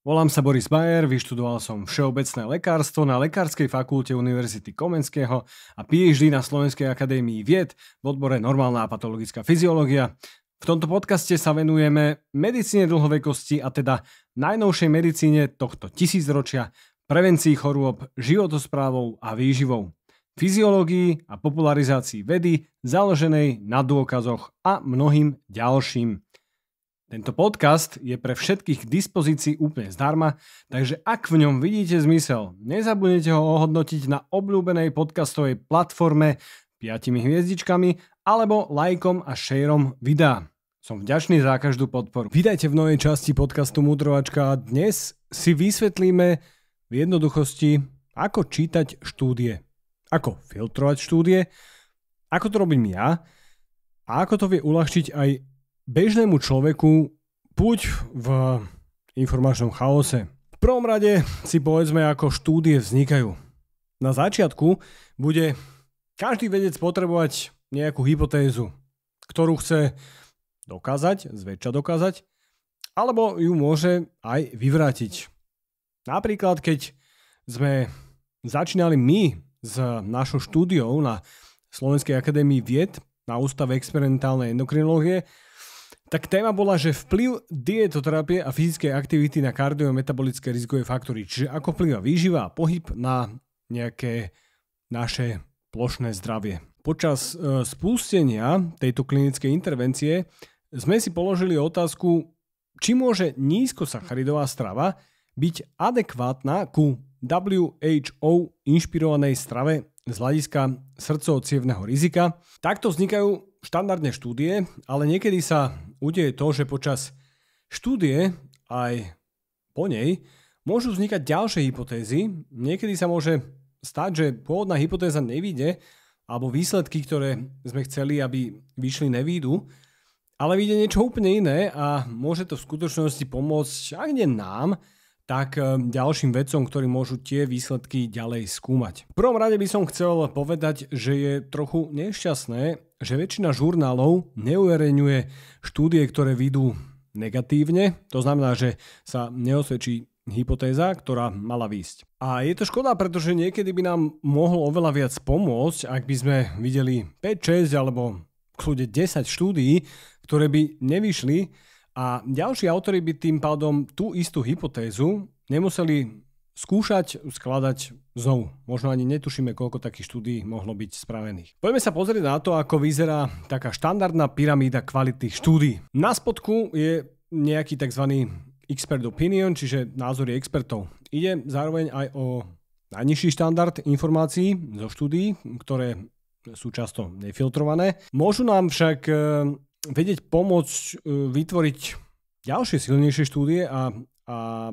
Volám sa Boris Bajer, vyštudoval som všeobecné lekárstvo na Lekárskej fakulte Univerzity Komenského a PhD na Slovenskej akadémii vied v odbore normálna a patologická fyziológia. V tomto podcaste sa venujeme medicíne dlhovekosti a teda najnovšej medicíne tohto tisícročia, prevencii chorôb, životosprávou a výživou, fyziológii a popularizácii vedy založenej na dôkazoch a mnohým ďalším. Tento podcast je pre všetkých k dispozícii úplne zdarma, takže ak v ňom vidíte zmysel, nezabudnite ho ohodnotiť na obľúbenej podcastovej platforme 5 hviezdičkami alebo lajkom a šejrom videa. Som vďačný za každú podporu. Vítajte v novej časti podcastu Mudrovačka a dnes si vysvetlíme v jednoduchosti, ako čítať štúdie, ako filtrovať štúdie, ako to robím ja a ako to vie uľahčiť aj bežnému človeku púť v informačnom chaose. V prvom rade si povedzme, ako štúdie vznikajú. Na začiatku bude každý vedec potrebovať nejakú hypotézu, ktorú chce dokázať, zväčša dokázať, alebo ju môže aj vyvrátiť. Napríklad, keď sme začínali my s našou štúdiou na Slovenskej akadémii vied na Ústave experimentálnej endokrinológie, tak téma bola, že vplyv dietoterapie a fyzickej aktivity na kardiometabolické rizikové faktory, čiže ako vplyva výživa a pohyb na nejaké naše plošné zdravie. Počas e, spustenia tejto klinickej intervencie sme si položili otázku, či môže nízkosacharidová strava byť adekvátna ku WHO inšpirovanej strave z hľadiska srdcovcievného rizika. Takto vznikajú štandardné štúdie, ale niekedy sa udeje to, že počas štúdie aj po nej môžu vznikať ďalšie hypotézy. Niekedy sa môže stať, že pôvodná hypotéza nevíde, alebo výsledky, ktoré sme chceli, aby vyšli, nevídu, ale vyjde niečo úplne iné a môže to v skutočnosti pomôcť, ak nie nám, tak eh, ďalším vecom, ktorí môžu tie výsledky ďalej skúmať. V prvom rade by som chcel povedať, že je trochu nešťastné, že väčšina žurnálov neuverejňuje štúdie, ktoré vidú negatívne, to znamená, že sa neosvedčí hypotéza, ktorá mala výsť. A je to škoda, pretože niekedy by nám mohlo oveľa viac pomôcť, ak by sme videli 5, 6 alebo kľude 10 štúdií, ktoré by nevyšli a ďalší autory by tým pádom tú istú hypotézu nemuseli skúšať skladať znovu. Možno ani netušíme, koľko takých štúdí mohlo byť spravených. Poďme sa pozrieť na to, ako vyzerá taká štandardná pyramída kvalitných štúdí. Na spodku je nejaký tzv. expert opinion, čiže názory expertov. Ide zároveň aj o najnižší štandard informácií zo štúdí, ktoré sú často nefiltrované. Môžu nám však vedieť pomôcť e, vytvoriť ďalšie silnejšie štúdie a, a e,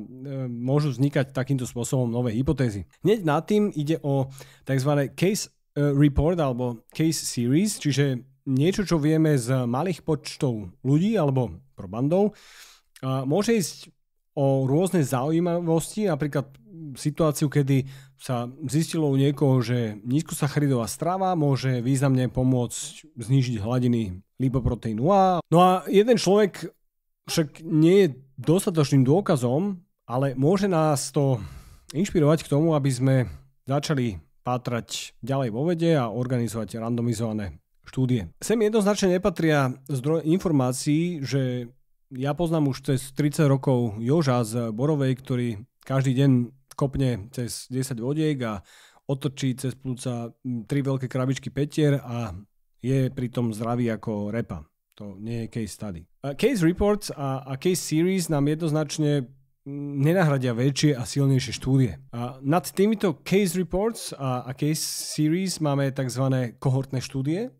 môžu vznikať takýmto spôsobom nové hypotézy. Hneď nad tým ide o tzv. case e, report alebo case series, čiže niečo, čo vieme z malých počtov ľudí alebo probandov, môže ísť o rôzne zaujímavosti, napríklad situáciu, kedy sa zistilo u niekoho, že nízkosacharidová strava môže významne pomôcť znížiť hladiny lipoproteínu A. No a jeden človek však nie je dostatočným dôkazom, ale môže nás to inšpirovať k tomu, aby sme začali pátrať ďalej vo vede a organizovať randomizované štúdie. Sem jednoznačne nepatria zdroj informácií, že ja poznám už cez 30 rokov Joža z Borovej, ktorý každý deň kopne cez 10 vodiek a otočí cez plúca tri veľké krabičky petier a je pritom zdravý ako repa. To nie je case study. Case reports a, a case series nám jednoznačne nenahradia väčšie a silnejšie štúdie. A nad týmito case reports a, a case series máme tzv. kohortné štúdie.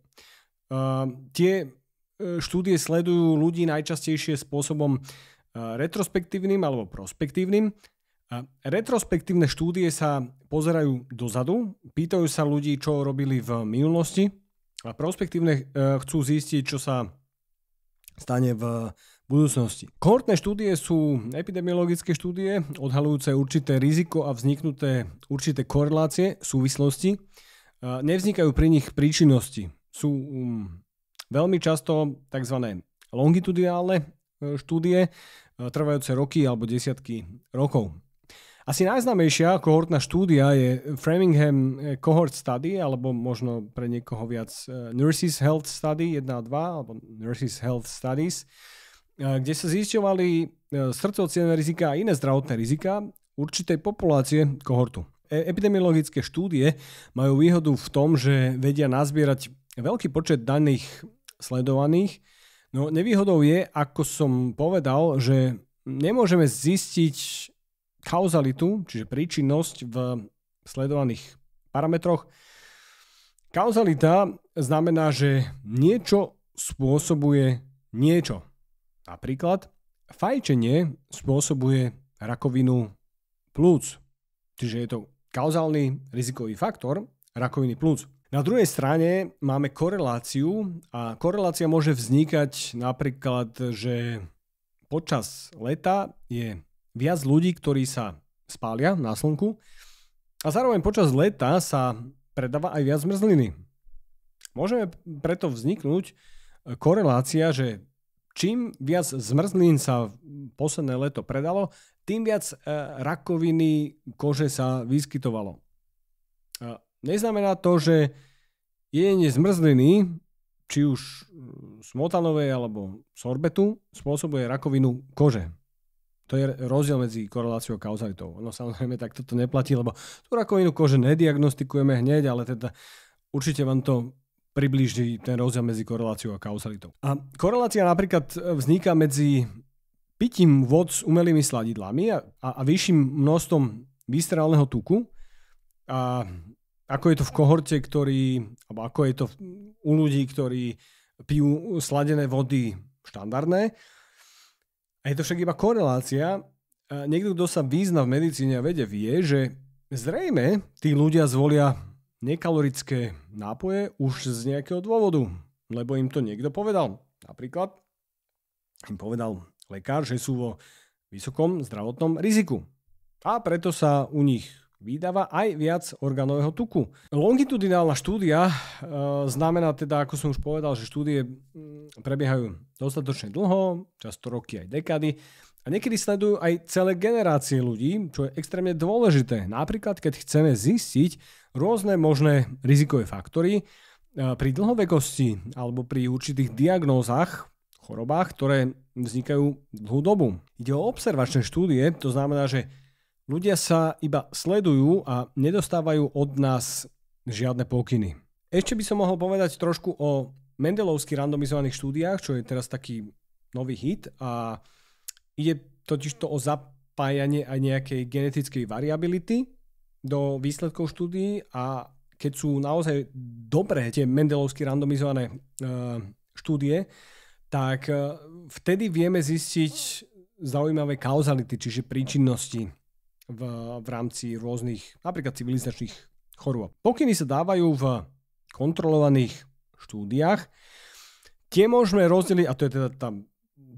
A tie E, štúdie sledujú ľudí najčastejšie spôsobom e, retrospektívnym alebo prospektívnym. E, retrospektívne štúdie sa pozerajú dozadu, pýtajú sa ľudí, čo robili v minulosti a prospektívne chcú zistiť, čo sa stane v budúcnosti. Kohortné štúdie sú epidemiologické štúdie, odhalujúce určité riziko a vzniknuté určité korelácie, súvislosti. Nevznikajú pri nich príčinnosti. Sú um, Veľmi často tzv. longitudinálne e, štúdie e, trvajúce roky alebo desiatky rokov. Asi najznámejšia kohortná štúdia je Framingham e, Cohort Study, alebo možno pre niekoho viac Nurses Health Study 1 a 2, alebo Nurses Health Studies, kde sa zisťovali srdcovcievne rizika a iné zdravotné rizika určitej populácie kohortu. Epidemiologické štúdie majú výhodu v tom, že vedia nazbierať veľký počet daných sledovaných. No nevýhodou je, ako som povedal, že nemôžeme zistiť kauzalitu, čiže príčinnosť v sledovaných parametroch. Kauzalita znamená, že niečo spôsobuje niečo. Napríklad fajčenie spôsobuje rakovinu plúc. Čiže je to kauzálny rizikový faktor rakoviny plúc. Na druhej strane máme koreláciu a korelácia môže vznikať napríklad, že počas leta je viac ľudí, ktorí sa spália na slnku a zároveň počas leta sa predáva aj viac zmrzliny. Môžeme preto vzniknúť e, korelácia, že čím viac zmrzlín sa v posledné leto predalo, tým viac e, rakoviny kože sa vyskytovalo neznamená to, že jedenie zmrzliny, či už smotanovej alebo sorbetu, spôsobuje rakovinu kože. To je rozdiel medzi koreláciou a kauzalitou. No samozrejme, tak toto neplatí, lebo tú rakovinu kože nediagnostikujeme hneď, ale teda určite vám to približí ten rozdiel medzi koreláciou a kauzalitou. A korelácia napríklad vzniká medzi pitím vod s umelými sladidlami a, a, a vyšším množstvom viscerálneho tuku a ako je to v kohorte, ktorý, alebo ako je to u ľudí, ktorí pijú sladené vody štandardné. A je to však iba korelácia. A niekto, kto sa význa v medicíne a vede, vie, že zrejme tí ľudia zvolia nekalorické nápoje už z nejakého dôvodu, lebo im to niekto povedal. Napríklad im povedal lekár, že sú vo vysokom zdravotnom riziku. A preto sa u nich vydáva aj viac orgánového tuku. Longitudinálna štúdia e, znamená teda, ako som už povedal, že štúdie mm, prebiehajú dostatočne dlho, často roky aj dekady a niekedy sledujú aj celé generácie ľudí, čo je extrémne dôležité. Napríklad, keď chceme zistiť rôzne možné rizikové faktory e, pri dlhovekosti alebo pri určitých diagnózach, chorobách, ktoré vznikajú dlhú dobu. Ide o observačné štúdie, to znamená, že Ľudia sa iba sledujú a nedostávajú od nás žiadne pokyny. Ešte by som mohol povedať trošku o Mendelovsky randomizovaných štúdiách, čo je teraz taký nový hit a ide totiž to o zapájanie aj nejakej genetickej variability do výsledkov štúdií a keď sú naozaj dobré tie Mendelovsky randomizované e, štúdie, tak e, vtedy vieme zistiť zaujímavé kauzality, čiže príčinnosti v, v rámci rôznych napríklad civilizačných chorôb. Pokyny sa dávajú v kontrolovaných štúdiách. Tie môžeme rozdeliť, a to je teda tá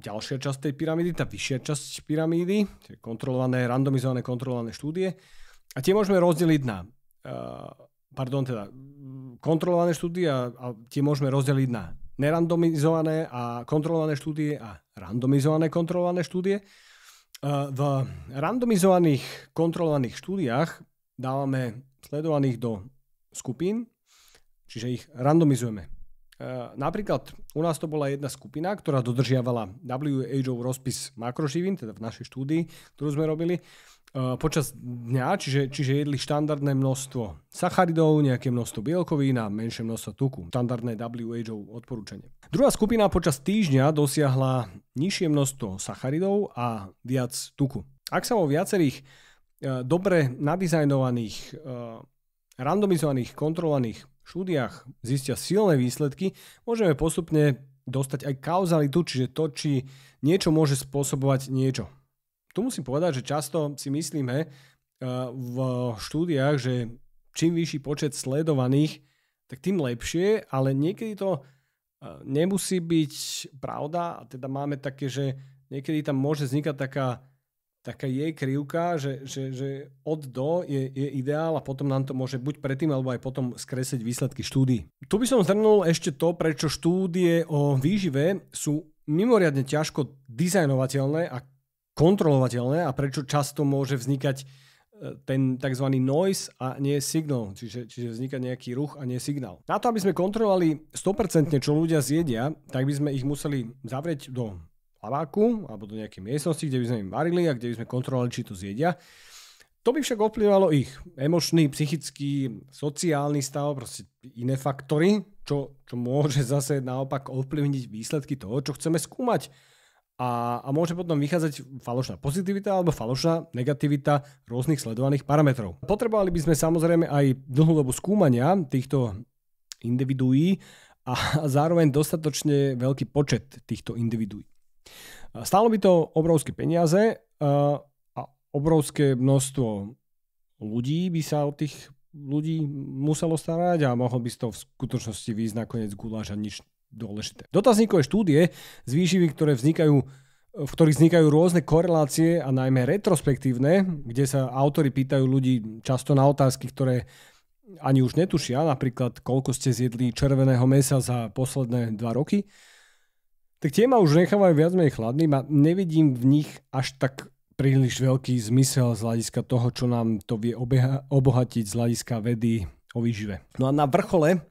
ďalšia časť tej pyramídy, tá vyššia časť pyramídy, tie kontrolované, randomizované, kontrolované štúdie. A tie môžeme rozdeliť na, uh, pardon, teda kontrolované štúdie a, a tie môžeme rozdeliť na nerandomizované a kontrolované štúdie a randomizované kontrolované štúdie. Eh, v randomizovaných kontrolovaných štúdiách dávame sledovaných do skupín, čiže ich randomizujeme. Eh, napríklad u nás to bola jedna skupina, ktorá dodržiavala WHO rozpis makroživín, teda v našej štúdii, ktorú sme robili, počas dňa, čiže, čiže jedli štandardné množstvo sacharidov, nejaké množstvo bielkovín a menšie množstvo tuku. Štandardné WHO odporúčanie. Druhá skupina počas týždňa dosiahla nižšie množstvo sacharidov a viac tuku. Ak sa vo viacerých dobre nadizajnovaných, randomizovaných, kontrolovaných štúdiách zistia silné výsledky, môžeme postupne dostať aj kauzalitu, čiže to, či niečo môže spôsobovať niečo tu musím povedať, že často si myslíme eh, v štúdiách, že čím vyšší počet sledovaných, tak tým lepšie, ale niekedy to eh, nemusí byť pravda a teda máme také, že niekedy tam môže vznikať taká, taká jej krivka, že, že, že od do je, je ideál a potom nám to môže buď predtým alebo aj potom skresať výsledky štúdí. Tu by som zhrnul ešte to, prečo štúdie o výžive sú mimoriadne ťažko dizajnovateľné a kontrolovateľné a prečo často môže vznikať e, ten tzv. noise a nie signal, čiže, čiže vzniká nejaký ruch a nie signál. Na to, aby sme kontrolovali 100% čo ľudia zjedia, tak by sme ich museli zavrieť do hlaváku alebo do nejakej miestnosti, kde by sme im varili a kde by sme kontrolovali, či to zjedia. To by však ovplyvalo ich emočný, psychický, sociálny stav, proste iné faktory, čo, čo môže zase naopak ovplyvniť výsledky toho, čo chceme skúmať a, a môže potom vychádzať falošná pozitivita alebo falošná negativita rôznych sledovaných parametrov. Potrebovali by sme samozrejme aj dlhú dobu skúmania týchto individuí a zároveň dostatočne veľký počet týchto individuí. Stálo by to obrovské peniaze a obrovské množstvo ľudí by sa o tých ľudí muselo starať a mohol by z toho v skutočnosti výjsť nakoniec guláš a nič dôležité. Dotazníkové štúdie z výživy, ktoré vznikajú v ktorých vznikajú rôzne korelácie a najmä retrospektívne, kde sa autory pýtajú ľudí často na otázky, ktoré ani už netušia, napríklad koľko ste zjedli červeného mesa za posledné dva roky, tak tie ma už nechávajú viac menej chladným a nevidím v nich až tak príliš veľký zmysel z hľadiska toho, čo nám to vie obeha- obohatiť z hľadiska vedy o výžive. No a na vrchole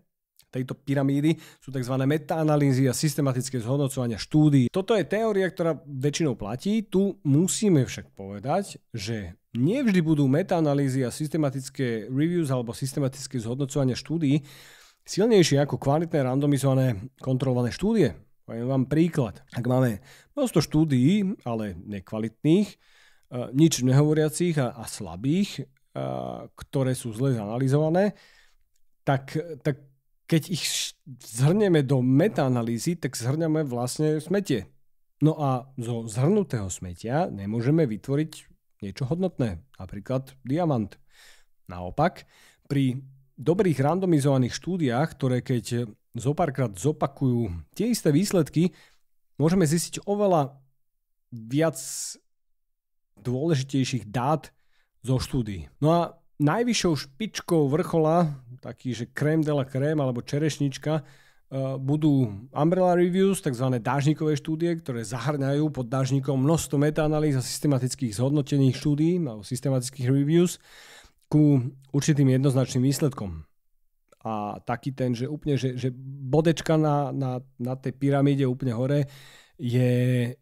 tejto pyramídy sú tzv. metaanalýzy a systematické zhodnocovania štúdií. Toto je teória, ktorá väčšinou platí. Tu musíme však povedať, že nevždy budú metaanalýzy a systematické reviews alebo systematické zhodnocovania štúdií silnejšie ako kvalitné randomizované kontrolované štúdie. Poviem vám príklad. Ak máme množstvo štúdií, ale nekvalitných, e, nič nehovoriacich a, a slabých, a, e, ktoré sú zle zanalizované, tak, tak keď ich zhrnieme do metaanalýzy, tak zhrňame vlastne smetie. No a zo zhrnutého smetia nemôžeme vytvoriť niečo hodnotné, napríklad diamant. Naopak, pri dobrých randomizovaných štúdiách, ktoré keď zopárkrát zopakujú tie isté výsledky, môžeme zistiť oveľa viac dôležitejších dát zo štúdií. No a najvyššou špičkou vrchola, taký, že krém de la crème, alebo čerešnička, eh, budú umbrella reviews, tzv. dážnikové štúdie, ktoré zahrňajú pod dážnikom množstvo metaanalýz a systematických zhodnotených štúdí alebo systematických reviews ku určitým jednoznačným výsledkom. A taký ten, že úplne, že, že bodečka na, na, na tej pyramíde úplne hore je,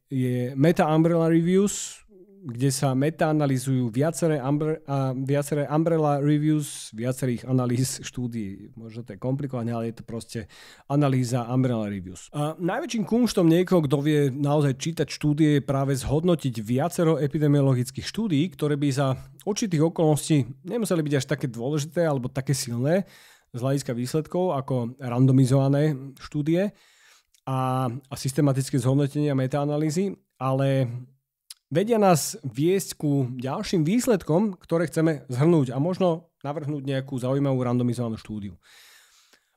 je meta umbrella reviews, kde sa metaanalizujú viaceré, umbre, uh, viaceré umbrella reviews viacerých analýz štúdií. Možno to je komplikované, ale je to proste analýza umbrella reviews. A najväčším kúmštom niekoho, kto vie naozaj čítať štúdie, je práve zhodnotiť viacero epidemiologických štúdií, ktoré by za určitých okolností nemuseli byť až také dôležité alebo také silné z hľadiska výsledkov ako randomizované štúdie a, a systematické zhodnotenie a metaanalýzy, ale vedia nás viesť ku ďalším výsledkom, ktoré chceme zhrnúť a možno navrhnúť nejakú zaujímavú randomizovanú štúdiu.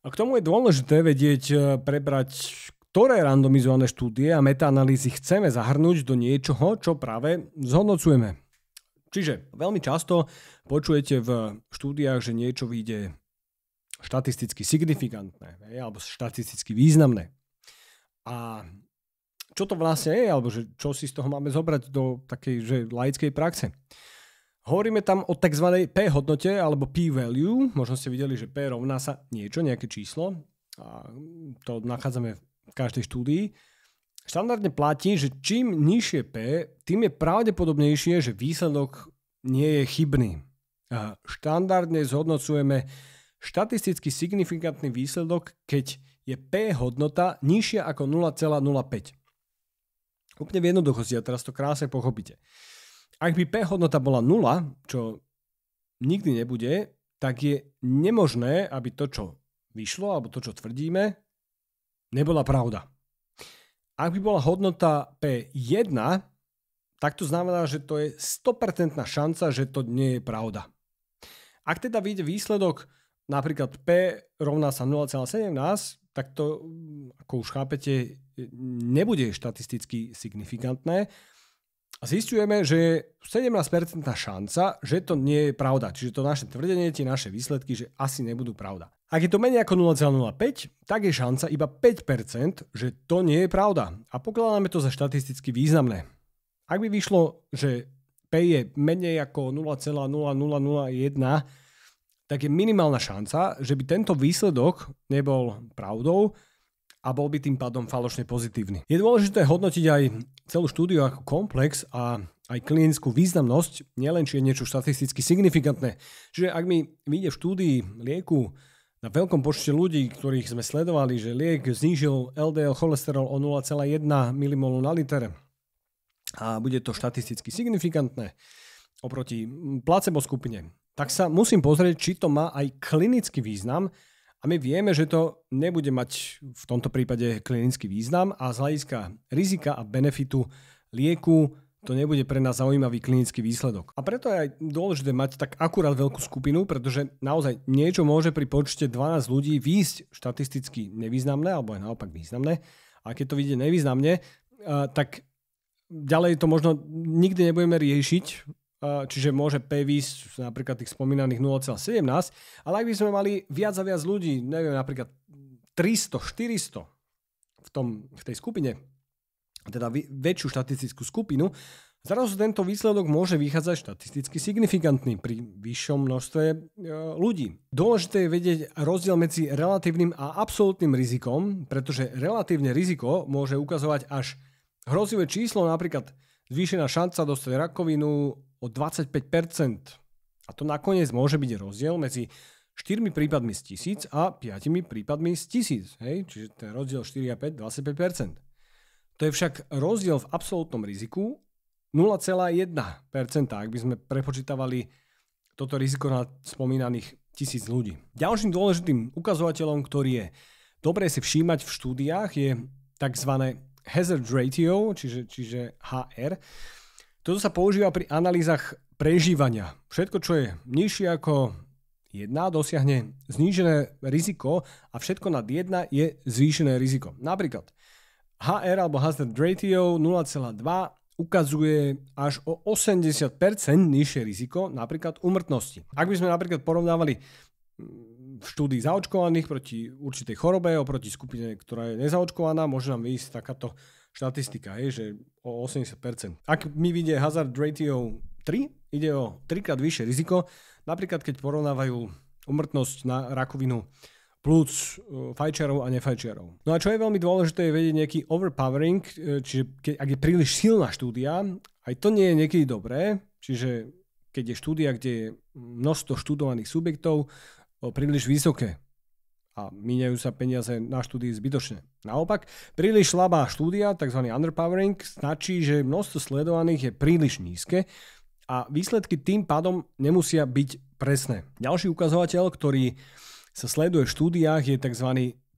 A k tomu je dôležité vedieť e, prebrať, ktoré randomizované štúdie a metaanalýzy chceme zahrnúť do niečoho, čo práve zhodnocujeme. Čiže veľmi často počujete v štúdiách, že niečo vyjde štatisticky signifikantné alebo štatisticky významné. A čo to vlastne je, alebo že čo si z toho máme zobrať do takej že laickej praxe. Hovoríme tam o tzv. P hodnote alebo P value. Možno ste videli, že P rovná sa niečo, nejaké číslo. A to nachádzame v každej štúdii. Štandardne platí, že čím nižšie P, tým je pravdepodobnejšie, že výsledok nie je chybný. A štandardne zhodnocujeme štatisticky signifikantný výsledok, keď je P hodnota nižšia ako 0,05. Úplne v jednoduchosti a teraz to krásne pochopíte. Ak by P hodnota bola 0, čo nikdy nebude, tak je nemožné, aby to, čo vyšlo, alebo to, čo tvrdíme, nebola pravda. Ak by bola hodnota P1, tak to znamená, že to je 100% šanca, že to nie je pravda. Ak teda vyjde výsledok napríklad P rovná sa 0,17, tak to ako už chápete, nebude štatisticky signifikantné. A zistujeme, že je 17% šanca, že to nie je pravda. Čiže to naše tvrdenie, tie naše výsledky, že asi nebudú pravda. Ak je to menej ako 0,05, tak je šanca iba 5%, že to nie je pravda. A pokladáme to za štatisticky významné. Ak by vyšlo, že P je menej ako 0,0001, tak je minimálna šanca, že by tento výsledok nebol pravdou, a bol by tým pádom falošne pozitívny. Je dôležité hodnotiť aj celú štúdiu ako komplex a aj klinickú významnosť, nielen či je niečo štatisticky signifikantné. Čiže ak mi vyjde v štúdii lieku na veľkom počte ľudí, ktorých sme sledovali, že liek znížil LDL cholesterol o 0,1 mmol na liter a bude to štatisticky signifikantné oproti placebo skupine, tak sa musím pozrieť, či to má aj klinický význam a my vieme, že to nebude mať v tomto prípade klinický význam a z hľadiska rizika a benefitu lieku to nebude pre nás zaujímavý klinický výsledok. A preto je aj dôležité mať tak akurát veľkú skupinu, pretože naozaj niečo môže pri počte 12 ľudí výjsť štatisticky nevýznamné, alebo aj naopak významné. A keď to vyjde nevýznamne, eh, tak ďalej to možno nikdy nebudeme riešiť Eh, čiže môže PEVIS napríklad tých spomínaných 0,17, ale ak by sme mali viac a viac ľudí, neviem, napríklad 300, 400 v, tom, v tej skupine, teda väčšiu štatistickú skupinu, zrazu tento výsledok môže vychádzať štatisticky signifikantný pri vyššom množstve eh, ľudí. Dôležité je vedieť rozdiel medzi relatívnym a absolútnym rizikom, pretože relatívne riziko môže ukazovať až hrozivé číslo, napríklad zvýšená šanca dostať rakovinu o 25%. A to nakoniec môže byť rozdiel medzi 4 prípadmi z 1000 a 5 prípadmi z 1000. Hej? Čiže ten rozdiel 4 a 5, 25%. To je však rozdiel v absolútnom riziku 0,1%, ak by sme prepočítavali toto riziko na spomínaných tisíc ľudí. Ďalším dôležitým ukazovateľom, ktorý je dobre si všímať v štúdiách, je tzv hazard ratio, čiže, čiže HR. Toto sa používa pri analýzach prežívania. Všetko, čo je nižšie ako 1, dosiahne znížené riziko a všetko nad 1 je zvýšené riziko. Napríklad HR alebo hazard ratio 0,2 ukazuje až o 80% nižšie riziko napríklad umrtnosti. Ak by sme napríklad porovnávali v štúdii zaočkovaných proti určitej chorobe, oproti skupine, ktorá je nezaočkovaná, môže nám vyjsť takáto štatistika, hej, že o 80%. Ak mi vyjde hazard ratio 3, ide o trikrát vyššie riziko, napríklad keď porovnávajú umrtnosť na rakovinu plus e, fajčiarov a nefajčiarov. No a čo je veľmi dôležité je vedieť nejaký overpowering, e, čiže keď, ak je príliš silná štúdia, aj to nie je niekedy dobré, čiže keď je štúdia, kde je množstvo študovaných subjektov, príliš vysoké a míňajú sa peniaze na štúdie zbytočne. Naopak, príliš slabá štúdia, tzv. underpowering, značí, že množstvo sledovaných je príliš nízke a výsledky tým pádom nemusia byť presné. Ďalší ukazovateľ, ktorý sa sleduje v štúdiách, je tzv.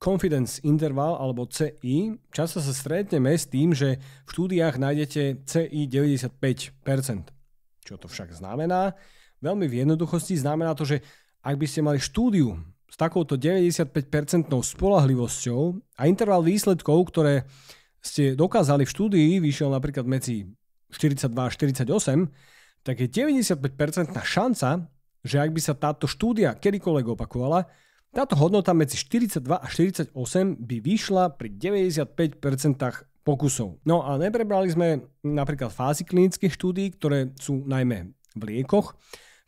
Confidence Interval alebo CI. Často sa stretneme s tým, že v štúdiách nájdete CI 95%. Čo to však znamená? Veľmi v jednoduchosti znamená to, že ak by ste mali štúdiu s takouto 95% spolahlivosťou a interval výsledkov, ktoré ste dokázali v štúdii, vyšiel napríklad medzi 42 a 48, tak je 95% šanca, že ak by sa táto štúdia kedykoľvek opakovala, táto hodnota medzi 42 a 48 by vyšla pri 95% pokusov. No a neprebrali sme napríklad fázy klinických štúdií, ktoré sú najmä v liekoch.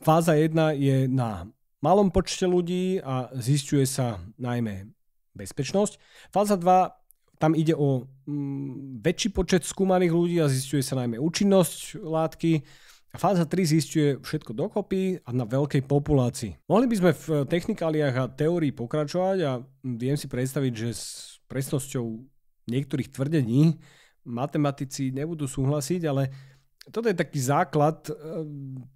Fáza 1 je na malom počte ľudí a zistuje sa najmä bezpečnosť. Fáza 2, tam ide o mm, väčší počet skúmaných ľudí a zistuje sa najmä účinnosť látky. A fáza 3 zistuje všetko dokopy a na veľkej populácii. Mohli by sme v technikáliách a teórii pokračovať a mm, viem si predstaviť, že s presnosťou niektorých tvrdení matematici nebudú súhlasiť, ale toto je taký základ, eh,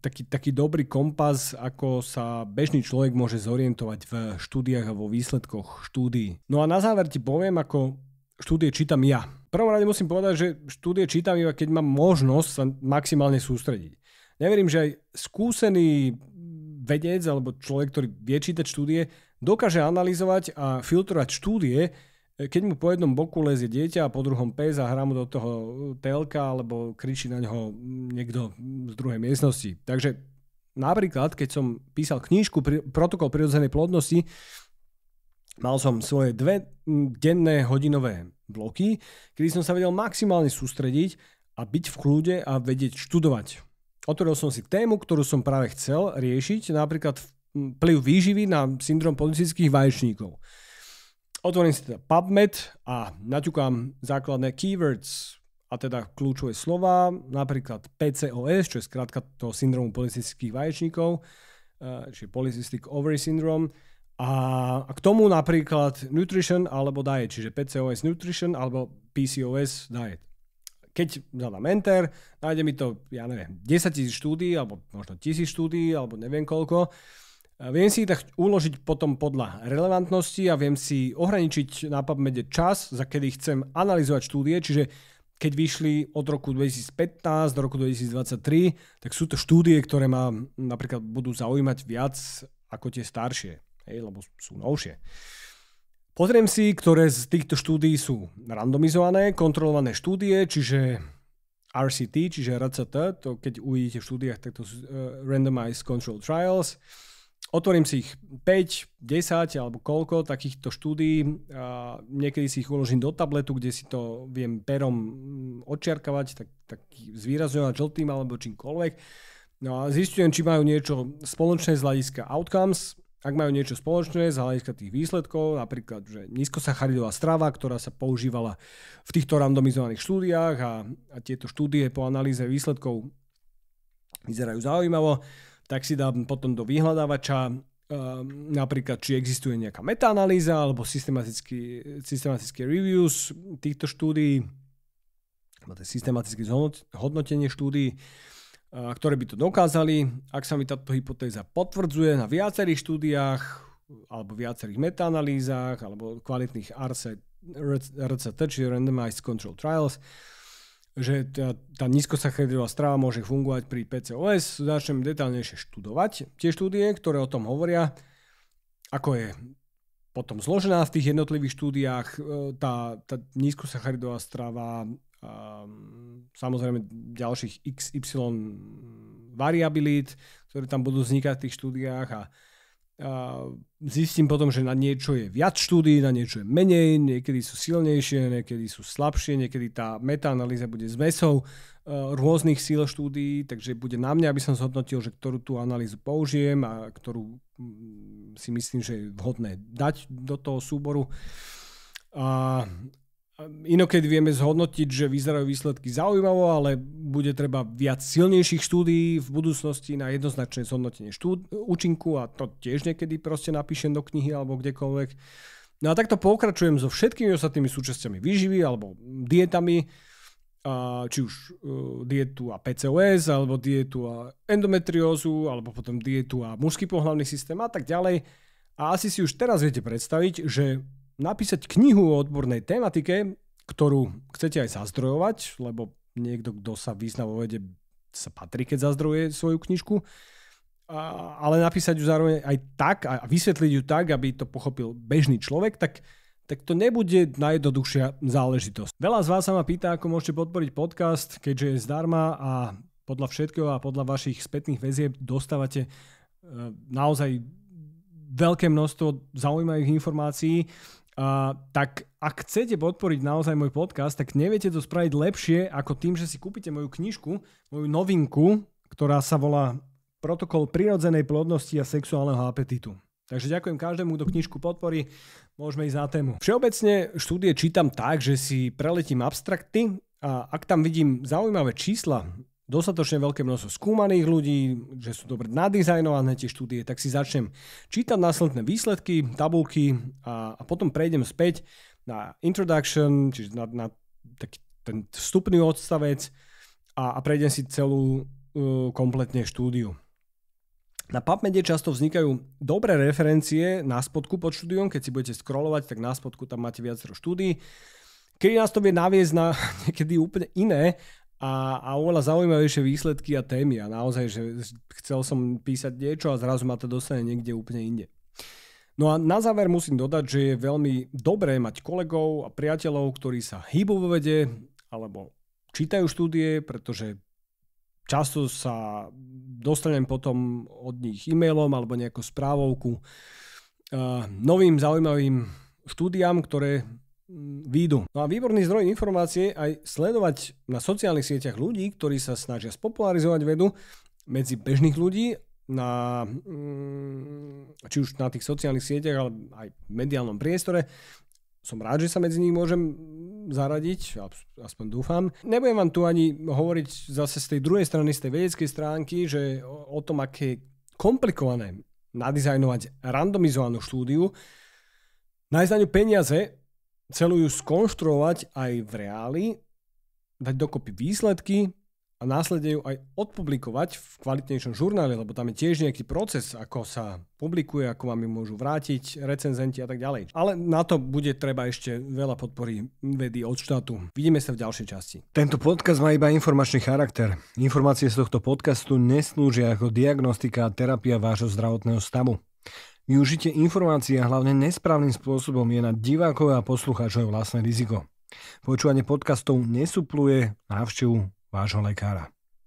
taký, taký dobrý kompas, ako sa bežný človek môže zorientovať v štúdiách a vo výsledkoch štúdií. No a na záver ti poviem, ako štúdie čítam ja. V prvom rade musím povedať, že štúdie čítam iba keď mám možnosť sa maximálne sústrediť. Neverím, že aj skúsený vedec alebo človek, ktorý vie čítať štúdie, dokáže analyzovať a filtrovať štúdie, keď mu po jednom boku lezie dieťa a po druhom pes a hrá mu do toho uh, telka alebo kričí na ňoho mm, niekto z druhej miestnosti. Takže napríklad, keď som písal knížku Protokol prirodzenej plodnosti, mal som svoje dve mm, denné hodinové bloky, kedy som sa vedel maximálne sústrediť a byť v kľude a vedieť študovať. Otvoril som si tému, ktorú som práve chcel riešiť, napríklad mm, vplyv výživy na syndrom policických vaječníkov. Otvorím si teda PubMed a naťukám základné keywords, a teda kľúčové slova, napríklad PCOS, čo je skrátka toho syndromu policistických vaječníkov, eh, čiže Polycystic Ovary Syndrome, a, k tomu napríklad Nutrition alebo Diet, čiže PCOS Nutrition alebo PCOS Diet. Keď zadám Enter, nájde mi to, ja neviem, 10 000 štúdí, alebo možno 1000 štúdí, alebo neviem koľko, Viem si ich tak uložiť potom podľa relevantnosti a viem si ohraničiť na PubMede čas, za kedy chcem analyzovať štúdie, čiže keď vyšli od roku 2015 do roku 2023, tak sú to štúdie, ktoré ma napríklad budú zaujímať viac ako tie staršie, hej, lebo sú novšie. Pozriem si, ktoré z týchto štúdií sú randomizované, kontrolované štúdie, čiže RCT, čiže RCT, to keď uvidíte v štúdiách, tak to sú uh, Randomized Controlled Trials. Otvorím si ich 5, 10 alebo koľko takýchto štúdií. A niekedy si ich uložím do tabletu, kde si to viem perom mm, odčiarkovať, tak, tak zvýrazňovať žltým alebo čímkoľvek. No a zistujem, či majú niečo spoločné z hľadiska outcomes, ak majú niečo spoločné z hľadiska tých výsledkov, napríklad že nízkosacharidová strava, ktorá sa používala v týchto randomizovaných štúdiách a, a tieto štúdie po analýze výsledkov vyzerajú zaujímavo, tak si dám potom do vyhľadávača eh, napríklad, či existuje nejaká metaanalýza alebo systematický reviews týchto štúdií, systematické hodnotenie štúdií, eh, ktoré by to dokázali. Ak sa mi táto hypotéza potvrdzuje na viacerých štúdiách alebo viacerých metaanalýzach alebo kvalitných RCT, či Randomized Control Trials, že tá, tá nízkosacharidová strava môže fungovať pri PCOS. Začnem detálnejšie študovať tie štúdie, ktoré o tom hovoria, ako je potom zložená v tých jednotlivých štúdiách e, tá, tá nízkosacharidová strava, a samozrejme ďalších XY variabilít, ktoré tam budú vznikať v tých štúdiách a zistím potom, že na niečo je viac štúdí, na niečo je menej, niekedy sú silnejšie, niekedy sú slabšie, niekedy tá metaanalýza bude zmesou e, rôznych síl štúdií, takže bude na mňa, aby som zhodnotil, že ktorú tú analýzu použijem a ktorú mm, si myslím, že je vhodné dať do toho súboru. A, Inokedy vieme zhodnotiť, že vyzerajú výsledky zaujímavo, ale bude treba viac silnejších štúdií v budúcnosti na jednoznačné zhodnotenie štúd- účinku a to tiež niekedy proste napíšem do knihy alebo kdekoľvek. No a takto pokračujem so všetkými ostatnými súčasťami výživy alebo dietami, a či už e, dietu a PCOS, alebo dietu a endometriózu, alebo potom dietu a mužský pohľavný systém a tak ďalej. A asi si už teraz viete predstaviť, že napísať knihu o odbornej tematike, ktorú chcete aj zazdrojovať, lebo niekto, kto sa význa vo vede, sa patrí, keď zazdroje svoju knižku, a, ale napísať ju zároveň aj tak a vysvetliť ju tak, aby to pochopil bežný človek, tak, tak to nebude najjednoduchšia záležitosť. Veľa z vás sa ma pýta, ako môžete podporiť podcast, keďže je zdarma a podľa všetkého a podľa vašich spätných väzieb dostávate e, naozaj veľké množstvo zaujímavých informácií Uh, tak ak chcete podporiť naozaj môj podcast, tak neviete to spraviť lepšie ako tým, že si kúpite moju knižku, moju novinku, ktorá sa volá Protokol prirodzenej plodnosti a sexuálneho apetitu. Takže ďakujem každému, kto knižku podporí. Môžeme ísť na tému. Všeobecne štúdie čítam tak, že si preletím abstrakty a ak tam vidím zaujímavé čísla dostatočne veľké množstvo skúmaných ľudí, že sú dobre nadizajnované tie štúdie, tak si začnem čítať následné výsledky, tabulky a, a potom prejdem späť na introduction, čiže na, na taký ten vstupný odstavec a, a prejdem si celú uh, kompletne štúdiu. Na PubMede často vznikajú dobré referencie na spodku pod štúdiom, keď si budete scrollovať, tak na spodku tam máte viacero štúdií, kedy nás to vie naviesť na niekedy úplne iné a, a oveľa zaujímavejšie výsledky a témy a naozaj, že chcel som písať niečo a zrazu ma to dostane niekde úplne inde. No a na záver musím dodať, že je veľmi dobré mať kolegov a priateľov, ktorí sa hýbu vo vede alebo čítajú štúdie, pretože často sa dostanem potom od nich e-mailom alebo nejakou správou ku uh, eh, novým zaujímavým štúdiám, ktoré výjdu. No a výborný zdroj informácie aj sledovať na sociálnych sieťach ľudí, ktorí sa snažia spopularizovať vedu medzi bežných ľudí na, mm, či už na tých sociálnych sieťach, ale aj v mediálnom priestore. Som rád, že sa medzi nich môžem zaradiť, aspoň dúfam. Nebudem vám tu ani hovoriť zase z tej druhej strany, z tej vedeckej stránky, že o, tom, aké je komplikované nadizajnovať randomizovanú štúdiu, nájsť na ňu peniaze, celú ju skonštruovať aj v reáli, dať dokopy výsledky a následne ju aj odpublikovať v kvalitnejšom žurnále, lebo tam je tiež nejaký proces, ako sa publikuje, ako vám ju môžu vrátiť, recenzenti a tak ďalej. Ale na to bude treba ešte veľa podpory vedy od štátu. Vidíme sa v ďalšej časti. Tento podcast má iba informačný charakter. Informácie z tohto podcastu neslúžia ako diagnostika a terapia vášho zdravotného stavu. Využitie informácií a hlavne nesprávnym spôsobom je na divákov a poslucháčov vlastné riziko. Počúvanie podcastov nesupluje návštevu vášho lekára.